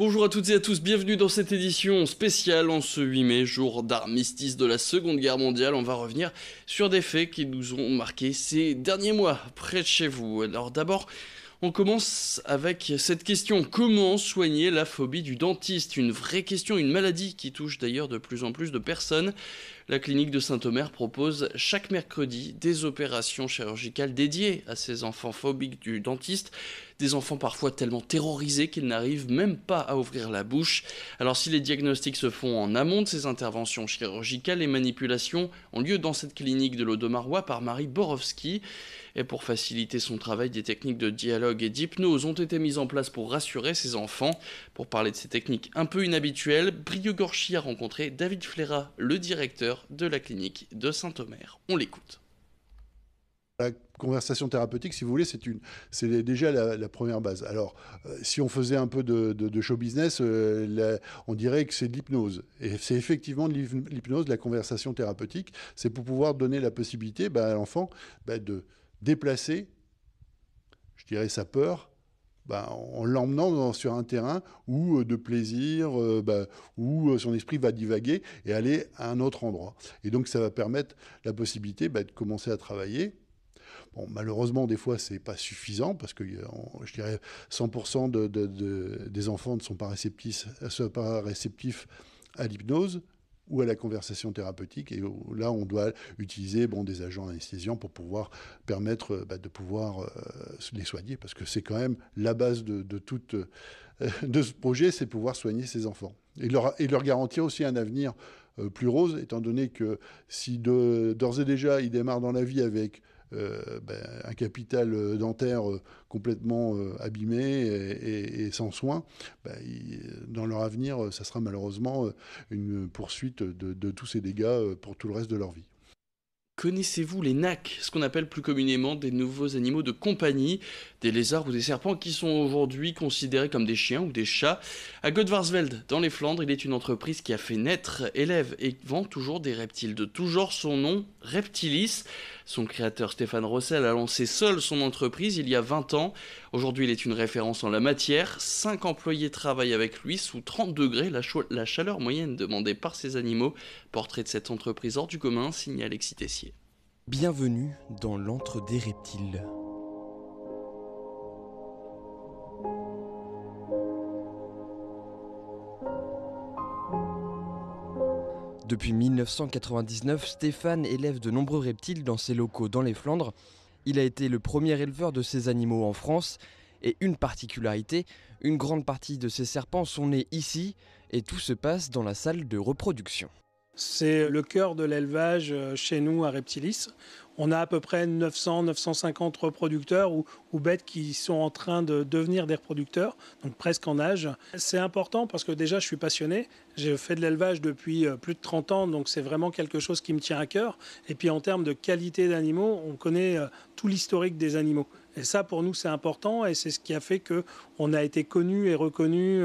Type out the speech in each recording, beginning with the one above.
Bonjour à toutes et à tous, bienvenue dans cette édition spéciale en ce 8 mai, jour d'armistice de la Seconde Guerre mondiale. On va revenir sur des faits qui nous ont marqués ces derniers mois près de chez vous. Alors d'abord, on commence avec cette question. Comment soigner la phobie du dentiste Une vraie question, une maladie qui touche d'ailleurs de plus en plus de personnes. La clinique de Saint-Omer propose chaque mercredi des opérations chirurgicales dédiées à ces enfants phobiques du dentiste des enfants parfois tellement terrorisés qu'ils n'arrivent même pas à ouvrir la bouche. Alors si les diagnostics se font en amont de ces interventions chirurgicales et manipulations, ont lieu dans cette clinique de l'Audomarois par Marie Borowski, et pour faciliter son travail, des techniques de dialogue et d'hypnose ont été mises en place pour rassurer ces enfants. Pour parler de ces techniques un peu inhabituelles, Brieux Gorchi a rencontré David Flera, le directeur de la clinique de Saint-Omer. On l'écoute. La conversation thérapeutique, si vous voulez, c'est une, c'est déjà la, première base. Alors, euh, si on faisait un peu de, show business, euh, on dirait que c'est de l'hypnose. Et c'est effectivement de l'hypnose, de la conversation thérapeutique. C'est pour pouvoir donner la possibilité bah, à l'enfant bah, de déplacer, je dirais, sa peur bah, en l'emmenant sur un terrain où euh, de plaisir, où son esprit va divaguer et aller à un autre endroit. Et donc ça va permettre la possibilité de commencer à travailler malheureusement, des fois, c'est pas suffisant parce que, euh, je dirais, 100% de, des enfants ne sont pas réceptifs, euh, pas réceptifs à l'hypnose ou à la conversation thérapeutique. Et euh, là, on doit utiliser bon, des agents anesthésiants pour pouvoir permettre bah, de pouvoir les soigner, parce que c'est quand même la base de, tout de ce projet, c'est pouvoir soigner ces enfants. Et leur, et leur garantir aussi un avenir plus rose, étant donné que si d'ores et déjà ils démarrent dans la vie avec euh, ben, un capital euh, dentaire euh, complètement abîmé et, sans soins, ben, dans leur avenir, ça sera malheureusement une poursuite de, tous ces dégâts pour tout le reste de leur vie. Connaissez-vous les NAC ce qu'on appelle plus communément des nouveaux animaux de compagnie, des lézards ou des serpents qui sont aujourd'hui considérés comme des chiens ou des chats À Godvarsveld, dans les Flandres, il est une entreprise qui a fait naître, élève et vend toujours des reptiles de tout genre. Son nom, Reptilis. Son créateur Stéphane Rossel a lancé seul son entreprise il y a 20 ans. Aujourd'hui, il est une référence en la matière. 5 employés travaillent avec lui sous 30 degrés, la, chaleur moyenne demandée par ces animaux. Portrait de cette entreprise hors du commun, signale Alexis Tessier. Bienvenue dans l'Entre des reptiles. Depuis 1999, Stéphane élève de nombreux reptiles dans ses locaux dans les Flandres. Il a été le premier éleveur de ces animaux en France. Et une particularité, une grande partie de ces serpents sont nés ici et tout se passe dans la salle de reproduction. C'est le cœur de l'élevage euh, chez nous à Reptilis. On a à peu près 900-950 reproducteurs ou, bêtes qui sont en train de devenir des reproducteurs, donc presque en âge. C'est important parce que déjà je suis passionné, j'ai fait de l'élevage depuis euh, plus de 30 ans, donc c'est vraiment quelque chose qui me tient à cœur. Et puis en termes de qualité d'animaux, on connaît euh, tout l'historique des animaux. Et ça, pour nous, c'est important et c'est ce qui a fait qu'on a été connu et reconnu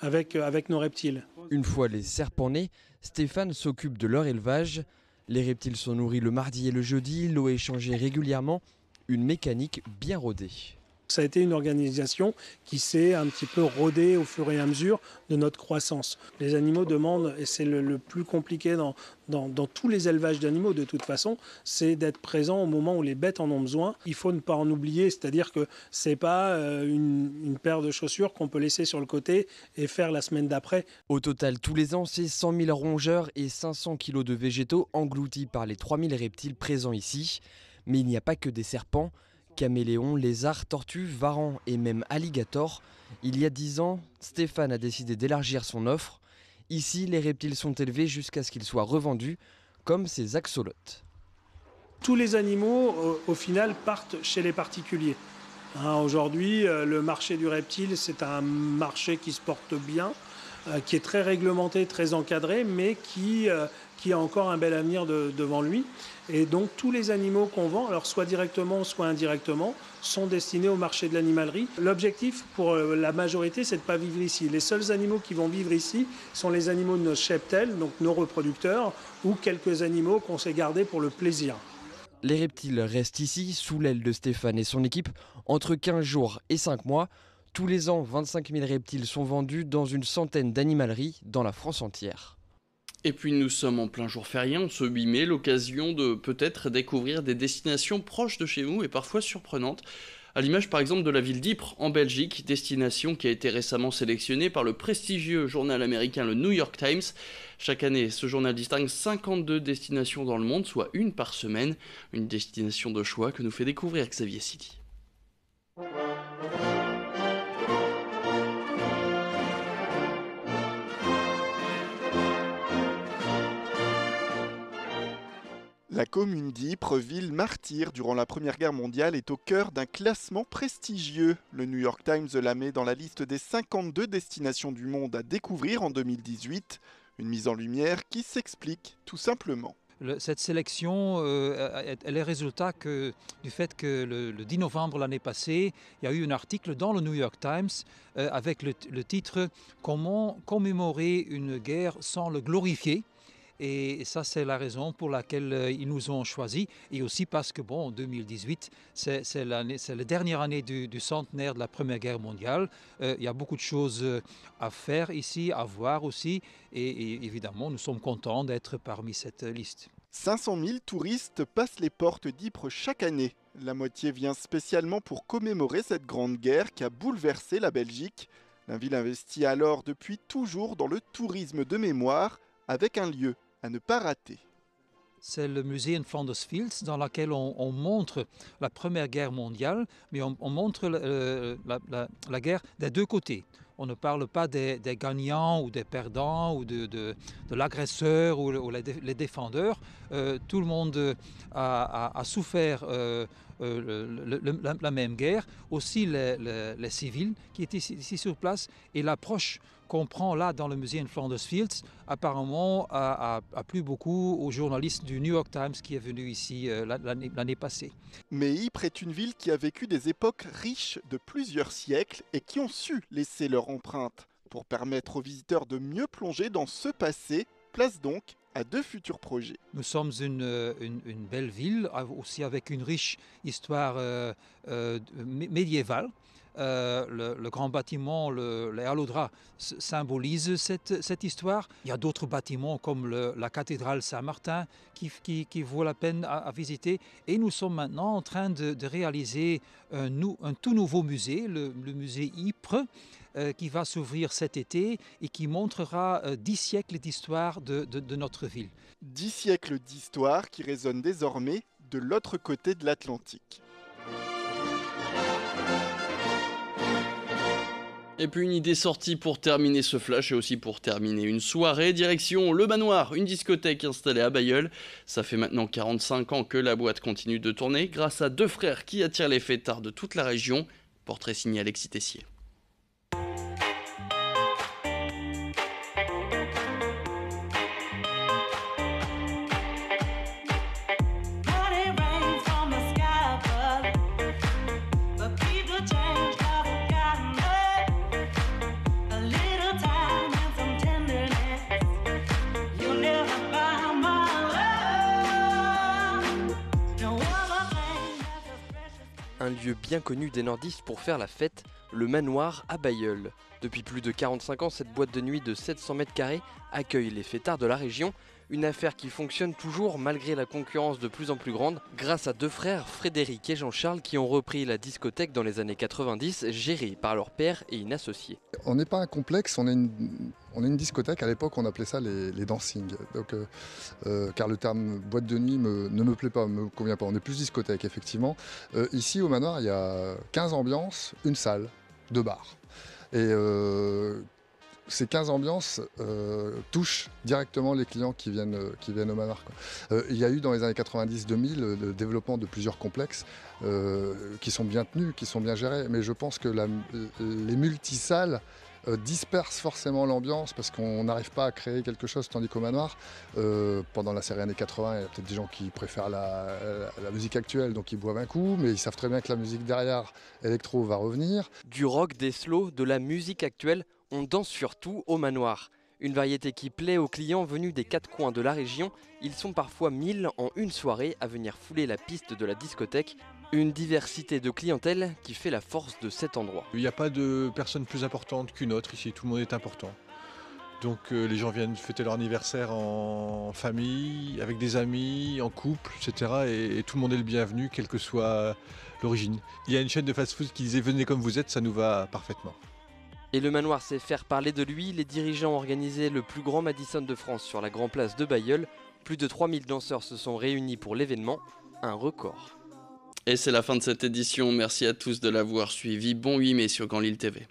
avec, avec nos reptiles. Une fois les serpents nés, Stéphane s'occupe de leur élevage. Les reptiles sont nourris le mardi et le jeudi, l'eau est changée régulièrement, une mécanique bien rodée ça a été une organisation qui s'est un petit peu rodée au fur et à mesure de notre croissance. Les animaux demandent, et c'est le, plus compliqué dans, dans, tous les élevages d'animaux de toute façon, c'est d'être présent au moment où les bêtes en ont besoin. Il faut ne pas en oublier, c'est-à-dire que c'est pas euh, une, paire de chaussures qu'on peut laisser sur le côté et faire la semaine d'après. Au total, tous les ans, c'est 100 000 rongeurs et 500 kg de végétaux engloutis par les 3000 reptiles présents ici. Mais il n'y a pas que des serpents caméléons, lézards, tortues, varans et même alligators. Il y a dix ans, Stéphane a décidé d'élargir son offre. Ici, les reptiles sont élevés jusqu'à ce qu'ils soient revendus, comme ces axolotes. Tous les animaux, euh, au, final, partent chez les particuliers. Hein, aujourd'hui, euh, le marché du reptile, c'est un marché qui se porte bien, euh, qui est très réglementé, très encadré, mais qui qui a encore un bel avenir devant lui. Et donc tous les animaux qu'on vend, alors soit directement, soit indirectement, sont destinés au marché de l'animalerie. L'objectif pour euh, la majorité, c'est de ne pas vivre ici. Les seuls animaux qui vont vivre ici sont les animaux de nos cheptels, donc nos reproducteurs, ou quelques animaux qu'on s'est garder pour le plaisir. Les reptiles restent ici, sous l'aile de Stéphane et son équipe, entre 15 jours et 5 mois. Tous les ans, 25 000 reptiles sont vendus dans une centaine d'animaleries dans la France entière. Et puis nous sommes en plein jour férié, on se 8 mai, l'occasion de peut-être découvrir des destinations proches de chez nous et parfois surprenantes. À l'image par exemple de la ville d'Ypres en Belgique, destination qui a été récemment sélectionnée par le prestigieux journal américain le New York Times. Chaque année, ce journal distingue 52 destinations dans le monde, soit une par semaine, une destination de choix que nous fait découvrir Xavier City. La commune d'Ypres, ville martyre durant la Première Guerre mondiale, est au cœur d'un classement prestigieux. Le New York Times la met dans la liste des 52 destinations du monde à découvrir en 2018, une mise en lumière qui s'explique tout simplement cette sélection, euh, elle est résultat du fait que le, 10 novembre l'année passée, il y a eu un article dans le New York Times euh, avec le, titre Comment commémorer une guerre sans le glorifier et ça, c'est la raison pour laquelle euh, ils nous ont choisis. Et aussi parce que, bon, en 2018, c'est la dernière année du, centenaire de la Première Guerre mondiale. Euh, il y a beaucoup de choses euh, à faire ici, à voir aussi. Et, et évidemment, nous sommes contents d'être parmi cette liste. 500 000 touristes passent les portes d'Ypres chaque année. La moitié vient spécialement pour commémorer cette grande guerre qui a bouleversé la Belgique. La ville investit alors depuis toujours dans le tourisme de mémoire avec un lieu à ne pas rater. C'est le musée Fields dans lequel on, montre la Première Guerre mondiale, mais on, montre la, guerre des deux côtés. On ne parle pas des, gagnants ou des perdants ou de, l'agresseur ou, les, défendeurs. Euh, tout le monde euh, a, souffert euh, euh, la, même guerre, aussi les, civils qui étaient ici, sur place. Et l'approche qu'on prend là dans le musée de Flanders Fields, apparemment, a, plu beaucoup aux journalistes du New York Times qui est venu ici euh, l'année passée. Mais Ypres est une ville qui a vécu des époques riches de plusieurs siècles et qui ont su laisser leur empreinte. Pour permettre aux visiteurs de mieux plonger dans ce passé, place donc à deux futurs projets. Nous sommes une, euh, belle ville, aussi avec une riche histoire euh, euh, médiévale. Euh, le, grand bâtiment, le, le Halodra, symbolise cette, cette, histoire. Il y a d'autres bâtiments comme la cathédrale Saint-Martin qui, qui, vaut la peine à, visiter. Et nous sommes maintenant en train de, réaliser un, un, tout nouveau musée, le, musée Ypres, euh, qui va s'ouvrir cet été et qui montrera euh, dix siècles d'histoire de, de, de notre ville. Dix siècles d'histoire qui résonnent désormais de l'autre côté de l'Atlantique. Et puis une idée sortie pour terminer ce flash et aussi pour terminer une soirée. Direction Le Manoir, une discothèque installée à Bayeul. Ça fait maintenant 45 ans que la boîte continue de tourner grâce à deux frères qui attirent les fêtards de toute la région. Portrait signé Alexis Tessier. bien connu des nordistes pour faire la fête, le manoir à Bayeul. Depuis plus de 45 ans, cette boîte de nuit de 700 mètres carrés accueille les fêtards de la région une affaire qui fonctionne toujours malgré la concurrence de plus en plus grande grâce à deux frères, Frédéric et Jean-Charles, qui ont repris la discothèque dans les années 90, gérée par leur père et une associée. On n'est pas un complexe, on est une, on une discothèque. À l'époque, on appelait ça les, les dancing. Donc, euh, euh, car le terme boîte de nuit ne me plaît pas, me convient pas. On est plus discothèque, effectivement. Euh, ici, au manoir, il y a 15 ambiances, une salle, deux bars. Et ces 15 ambiances euh, touchent directement les clients qui viennent, euh, qui viennent au Manoir. Euh, il y a eu dans les années 90-2000 le développement de plusieurs complexes qui sont bien tenus, qui sont bien gérés, mais je pense que les multisalles dispersent forcément l'ambiance parce qu'on n'arrive pas à créer quelque chose. Tandis qu'au manoir, pendant la série années 80, il y a peut-être des gens qui préfèrent la, la, musique actuelle, donc ils boivent un coup, mais ils savent très bien que la musique derrière électro va revenir. Du rock, des slow, de la musique actuelle, on danse surtout au manoir. Une variété qui plaît aux clients venus des quatre coins de la région, ils sont parfois 1000 en une soirée à venir fouler la piste de la discothèque une diversité de clientèle qui fait la force de cet endroit. Il n'y a pas de personne plus importante qu'une autre ici, tout le monde est important. Donc euh, les gens viennent fêter leur anniversaire en famille, avec des amis, en couple, etc. et tout le monde est le bienvenu, quelle que soit l'origine. Il y a une chaîne de fast-food qui disait venez comme vous êtes, ça nous va parfaitement. Et le manoir sait faire parler de lui, les dirigeants ont organisé le plus grand Madison de France sur la Grand Place de Bayeul. Plus de 3000 danseurs se sont réunis pour l'événement, un record. Et c'est la fin de cette édition, merci à tous de l'avoir suivi. Bon 8 mai sur Grand Lille TV.